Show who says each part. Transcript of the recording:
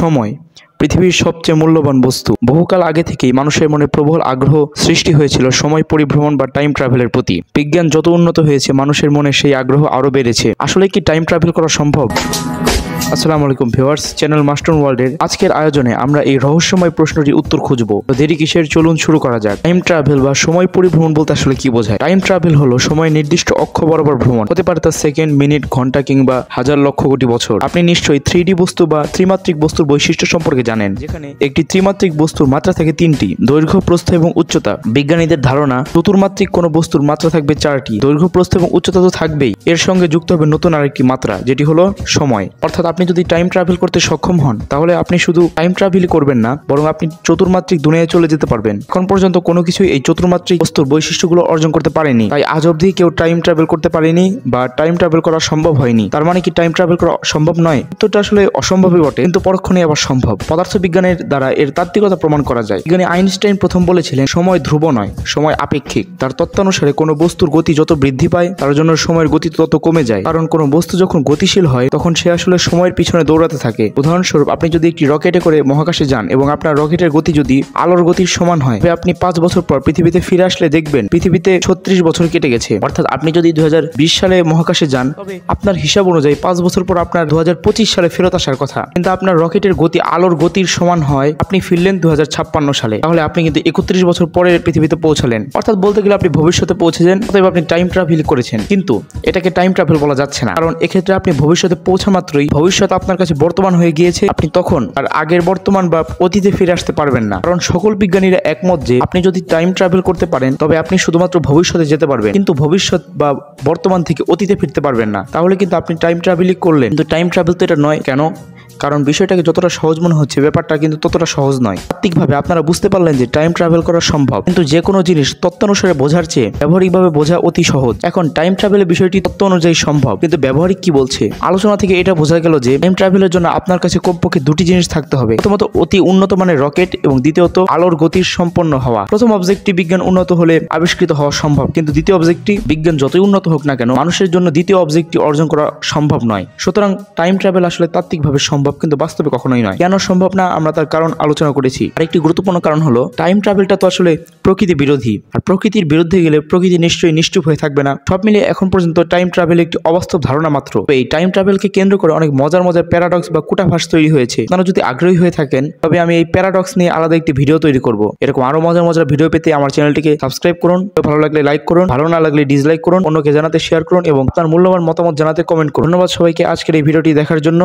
Speaker 1: সময় পৃথিবীর সবচেয়ে মূল্যবান বস্তু বহুকাল আগে থেকেই মানুষের মনে প্রবল আগ্রহ সৃষ্টি হয়েছিল সময় পরিভ্রমণ বা টাইম ট্রাভেলের প্রতি বিজ্ঞান যত উন্নত হয়েছে মানুষের মনে সেই আগ্রহ আরও বেড়েছে আসলে কি টাইম ট্রাভেল করা সম্ভব আসসালামু আলাইকুম ভিউয়ার্স চ্যানেল মাস্টার ওয়ার্ল্ডের আজকের আয়োজনে আমরা এই রহস্যময় প্রশ্নটির উত্তর খুঁজব তো দেরি কিসের চলুন শুরু করা যাক টাইম ট্রাভেল বা সময় পরিভ্রমণ বলতে আসলে কি বোঝায় টাইম ট্রাভেল হলো সময় নির্দিষ্ট অক্ষ বরাবর ভ্রমণ হতে পারে তা সেকেন্ড মিনিট ঘন্টা কিংবা হাজার লক্ষ কোটি বছর আপনি নিশ্চয়ই থ্রি বস্তু বা ত্রিমাত্রিক বস্তুর বৈশিষ্ট্য সম্পর্কে জানেন যেখানে একটি ত্রিমাত্রিক বস্তুর মাত্রা থাকে তিনটি দৈর্ঘ্য প্রস্থ এবং উচ্চতা বিজ্ঞানীদের ধারণা চতুর্মাত্রিক কোনো বস্তুর মাত্রা থাকবে চারটি দৈর্ঘ্য প্রস্থ এবং উচ্চতা তো থাকবেই এর সঙ্গে যুক্ত হবে নতুন আরেকটি মাত্রা যেটি হলো সময় অর্থাৎ আপনি যদি টাইম ট্রাভেল করতে সক্ষম হন তাহলে আপনি শুধু টাইম ট্রাভেলই করবেন না বরং আপনি চতুর্মাত্রিক দুনিয়ায় চলে যেতে পারবেন এখন পর্যন্ত কোনো কিছুই এই চতুর্মাত্রিক বস্তুর বৈশিষ্ট্যগুলো অর্জন করতে পারেনি তাই আজ অবধি কেউ টাইম ট্রাভেল করতে পারেনি বা টাইম ট্রাভেল করা সম্ভব হয়নি তার মানে কি টাইম ট্রাভেল করা সম্ভব নয় উত্তরটা আসলে অসম্ভবই বটে কিন্তু পরক্ষণে আবার সম্ভব পদার্থবিজ্ঞানের দ্বারা এর তাত্ত্বিকতা প্রমাণ করা যায় বিজ্ঞানী আইনস্টাইন প্রথম বলেছিলেন সময় ধ্রুব নয় সময় আপেক্ষিক তার তত্ত্বানুসারে কোনো বস্তুর গতি যত বৃদ্ধি পায় তার জন্য সময়ের গতি তত কমে যায় কারণ কোনো বস্তু যখন গতিশীল হয় তখন সে আসলে সময় সময়ের পিছনে দৌড়াতে থাকে উদাহরণস্বরূপ আপনি যদি একটি রকেটে করে মহাকাশে যান এবং আপনার রকেটের গতি যদি আলোর গতির সমান হয় তবে আপনি পাঁচ বছর পর পৃথিবীতে ফিরে আসলে দেখবেন পৃথিবীতে ছত্রিশ বছর কেটে গেছে অর্থাৎ আপনি যদি দু সালে মহাকাশে যান তবে আপনার হিসাব অনুযায়ী পাঁচ বছর পর আপনার দু সালে ফেরত আসার কথা কিন্তু আপনার রকেটের গতি আলোর গতির সমান হয় আপনি ফিরলেন দু সালে তাহলে আপনি কিন্তু একত্রিশ বছর পরে পৃথিবীতে পৌঁছালেন অর্থাৎ বলতে গেলে আপনি ভবিষ্যতে পৌঁছেছেন অথবা আপনি টাইম ট্রাভেল করেছেন কিন্তু এটাকে টাইম ট্রাভেল বলা যাচ্ছে না কারণ এক্ষেত্রে আপনি ভবিষ্যতে পৌঁছা মাত্রই ভবিষ্যৎ ভবিষ্যৎ আপনার কাছে বর্তমান হয়ে গিয়েছে আপনি তখন আর আগের বর্তমান বা অতীতে ফিরে আসতে পারবেন না কারণ সকল বিজ্ঞানীরা একমত যে আপনি যদি টাইম ট্রাভেল করতে পারেন তবে আপনি শুধুমাত্র ভবিষ্যতে যেতে পারবেন কিন্তু ভবিষ্যৎ বা বর্তমান থেকে অতীতে ফিরতে পারবেন না তাহলে কিন্তু আপনি টাইম ট্রাভেলই করলেন কিন্তু টাইম ট্রাভেল তো এটা নয় কেন কারণ বিষয়টাকে যতটা সহজ মনে হচ্ছে ব্যাপারটা কিন্তু ততটা সহজ নয় তাত্ত্বিকভাবে আপনারা বুঝতে পারলেন যে টাইম ট্রাভেল করা সম্ভব কিন্তু যে কোনো জিনিস তত্ত্ব অনুসারে বোঝার চেয়ে ব্যবহারিকভাবে বোঝা অতি সহজ এখন টাইম ট্রাভেলের বিষয়টি তত্ত্ব অনুযায়ী সম্ভব কিন্তু ব্যবহারিক কি বলছে আলোচনা থেকে এটা বোঝা গেল যে টাইম ট্রাভেলের জন্য আপনার কাছে কমপক্ষে দুটি জিনিস থাকতে হবে প্রথমত অতি উন্নত মানের রকেট এবং দ্বিতীয়ত আলোর গতির সম্পন্ন হওয়া প্রথম অবজেক্টটি বিজ্ঞান উন্নত হলে আবিষ্কৃত হওয়া সম্ভব কিন্তু দ্বিতীয় অবজেক্টটি বিজ্ঞান যতই উন্নত হোক না কেন মানুষের জন্য দ্বিতীয় অবজেক্টটি অর্জন করা সম্ভব নয় সুতরাং টাইম ট্রাভেল আসলে তাত্ত্বিকভাবে সম্ভব সম্ভব কিন্তু বাস্তবে কখনোই নয় কেন সম্ভব না আমরা তার কারণ আলোচনা করেছি আর একটি গুরুত্বপূর্ণ কারণ হলো টাইম ট্রাভেলটা তো আসলে প্রকৃতি বিরোধী আর প্রকৃতির বিরুদ্ধে গেলে প্রকৃতি নিশ্চয়ই নিশ্চুপ হয়ে থাকবে না সব মিলে এখন পর্যন্ত টাইম ট্রাভেল একটি অবাস্তব ধারণা মাত্র এই টাইম ট্রাভেলকে কেন্দ্র করে অনেক মজার মজার প্যারাডক্স বা কুটাভাস তৈরি হয়েছে আপনারা যদি আগ্রহী হয়ে থাকেন তবে আমি এই প্যারাডক্স নিয়ে আলাদা একটি ভিডিও তৈরি করব এরকম আরো মজার মজার ভিডিও পেতে আমার চ্যানেলটিকে সাবস্ক্রাইব করুন ভালো লাগলে লাইক করুন ভালো না লাগলে ডিসলাইক করুন অন্যকে জানাতে শেয়ার করুন এবং তার মূল্যবান মতামত জানাতে কমেন্ট করুন ধন্যবাদ সবাইকে আজকের এই ভিডিওটি দেখার জন্য